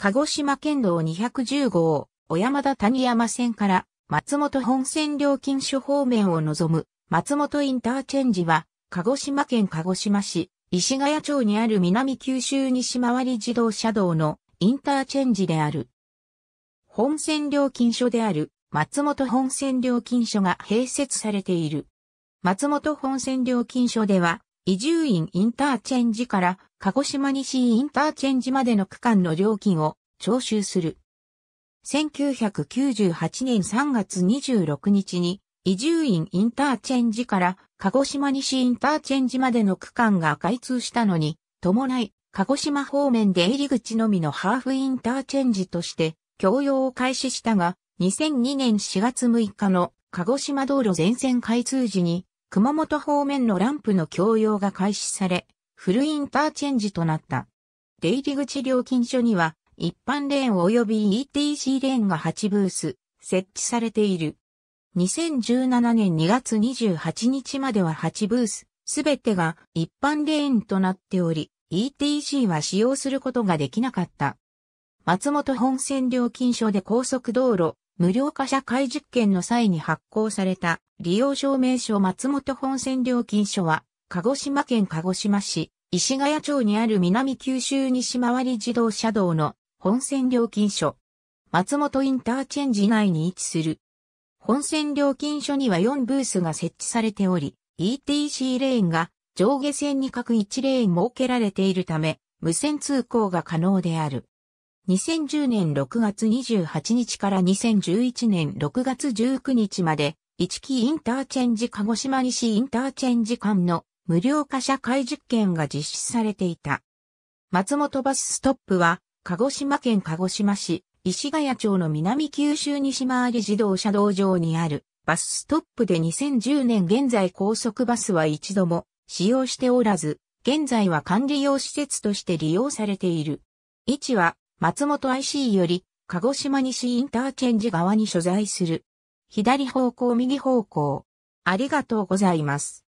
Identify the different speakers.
Speaker 1: 鹿児島県道210号、小山田谷山線から松本本線料金所方面を望む松本インターチェンジは、鹿児島県鹿児島市、石ヶ谷町にある南九州西回り自動車道のインターチェンジである。本線料金所である松本本線料金所が併設されている。松本本線料金所では、移住院インターチェンジから鹿児島西インターチェンジまでの区間の料金を徴収する。1998年3月26日に移住院インターチェンジから鹿児島西インターチェンジまでの区間が開通したのに伴い鹿児島方面で入り口のみのハーフインターチェンジとして共用を開始したが2002年4月6日の鹿児島道路全線開通時に熊本方面のランプの供用が開始され、フルインターチェンジとなった。出入り口料金所には、一般レーン及び ETC レーンが8ブース、設置されている。2017年2月28日までは8ブース、すべてが一般レーンとなっており、ETC は使用することができなかった。松本本線料金所で高速道路、無料化社会実験の際に発行された利用証明書松本本線料金所は、鹿児島県鹿児島市、石ヶ谷町にある南九州西回り自動車道の本線料金所。松本インターチェンジ内に位置する。本線料金所には4ブースが設置されており、ETC レーンが上下線に各1レーン設けられているため、無線通行が可能である。2010年6月28日から2011年6月19日まで、一木インターチェンジ鹿児島西インターチェンジ間の無料化社会実験が実施されていた。松本バスストップは、鹿児島県鹿児島市、石ヶ谷町の南九州西回り自動車道上にあるバスストップで2010年現在高速バスは一度も使用しておらず、現在は管理用施設として利用されている。位置は松本 IC より、鹿児島西インターチェンジ側に所在する。左方向右方向。ありがとうございます。